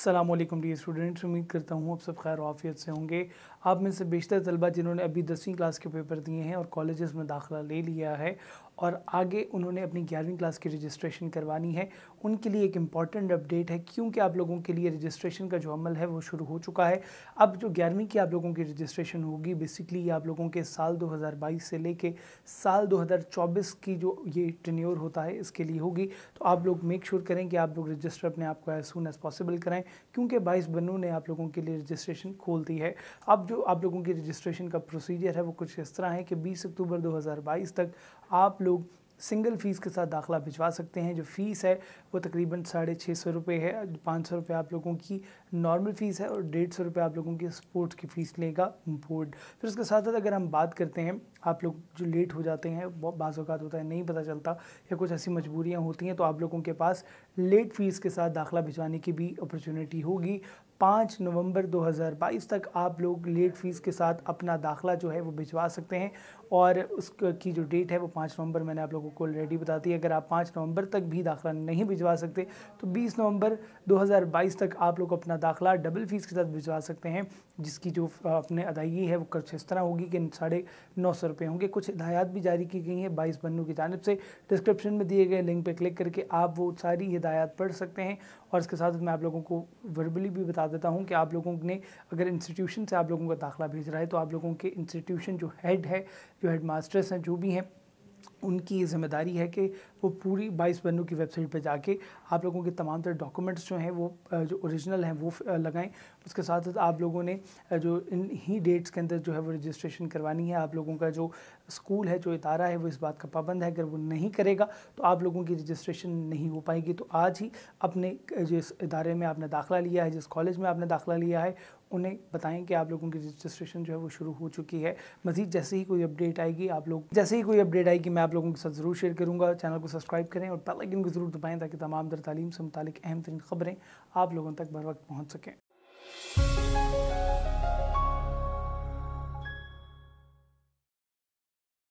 Aslam D students उम्मीद करता हूँ आप सब खैर वाफियत से होंगे आप में से बेशतर तलबा जिन्होंने अभी दसवीं क्लास के पेपर दिए हैं और कॉलेज़ में दाखला ले लिया है और आगे उन्होंने अपनी ग्यारहवीं क्लास की रजिस्ट्रेशन करवानी है उनके लिए एक इम्पॉर्टेंट अपडेट है क्योंकि आप लोगों के लिए रजिस्ट्रेशन का जो अमल है वो शुरू हो चुका है अब जो ग्यारहवीं की आप लोगों की रजिस्ट्रेशन होगी बेसिकली आप लोगों के साल बाईस से लेके साल चौबीस की जो ये टनोर होता है इसके लिए होगी तो आप लोग मेक श्योर करें कि आप लोग रजिस्टर अपने आप को एज सुन एज़ पॉसिबल करें क्योंकि बाईस बनू ने आप लोगों के लिए रजिस्ट्रेशन खोल दी है अब जो आप लोगों की रजिस्ट्रेशन का प्रोसीजर है वो कुछ इस तरह है कि बीस अक्टूबर दो तक आप लोग सिंगल फ़ीस के साथ दाखिला भिजवा सकते हैं जो फ़ीस है वो तकरीबन साढ़े छः सौ रुपये है पाँच सौ रुपये आप लोगों की नॉर्मल फ़ीस है और डेढ़ सौ रुपये आप लोगों की स्पोर्ट्स की फ़ीस लेगा बोर्ड फिर उसके साथ साथ अगर हम बात करते हैं आप लोग जो लेट हो जाते हैं बाजत होता है नहीं पता चलता या कुछ ऐसी मजबूरियाँ होती हैं तो आप लोगों के पास लेट फ़ीस के साथ दाखिला भिजवाने की भी अपॉर्चुनिटी होगी पाँच नवंबर 2022 तक आप लोग लेट फ़ीस के साथ अपना दाखला जो है वो भिजवा सकते हैं और उसकी जो डेट है वो पाँच नवंबर मैंने आप लोगों को ऑलरेडी बता दी अगर आप पाँच नवंबर तक भी दाखला नहीं भिजवा सकते तो बीस नवंबर 2022 तक आप लोग अपना दाखला डबल फ़ीस के साथ भिजवा सकते हैं जिसकी जो अपने अदायगी है वो कुछ इस तरह होगी कि साढ़े नौ सौ रुपये होंगे कुछ हदायत भी जारी की गई हैं बाईस बन्नू की जानब से डिस्क्रिप्शन में दिए गए लिंक पर क्लिक करके आप वो सारी हिदायत पढ़ सकते हैं और इसके साथ मैं आप लोगों को वर्बली भी बता देता हूँ कि आप लोगों ने अगर इंस्टीट्यूशन से आप लोगों का दाखिला भेज रहा है तो आप लोगों के इंस्टीट्यूशन जो हेड है जो हेड मास्टर्स हैं जो भी हैं उनकी ये जिम्मेदारी है कि वो पूरी बाईस बनों की वेबसाइट पर जाके आप लोगों के तमाम तरह डॉक्यूमेंट्स जो हैं वो जो ओरिजिनल हैं वो लगाएं उसके साथ साथ आप लोगों ने जो इन ही डेट्स के अंदर जो है वो रजिस्ट्रेशन करवानी है आप लोगों का जो स्कूल है जो इतारा है वो इस बात का पाबंद है अगर वो नहीं करेगा तो आप लोगों की रजिस्ट्रेशन नहीं हो पाएगी तो आज ही अपने जिस इदारे में आपने दाखिला लिया है जिस कॉलेज में आपने दाखिला लिया है उन्हें बताएं कि आप लोगों की रजिस्ट्रेशन जो है वो शुरू हो चुकी है मजीद जैसे ही कोई अपडेट आएगी आप लोग जैसे ही कोई अपडेट आएगी मैं आप लोगों के साथ ज़रूर शेयर करूँगा चैनल को सब्सक्राइब करें और बेल को ज़रूर दबाएं ताकि तमाम दर तालीम से मुतल अहम तरीन खबरें आप लोगों तक बर वक्त पहुँच सकें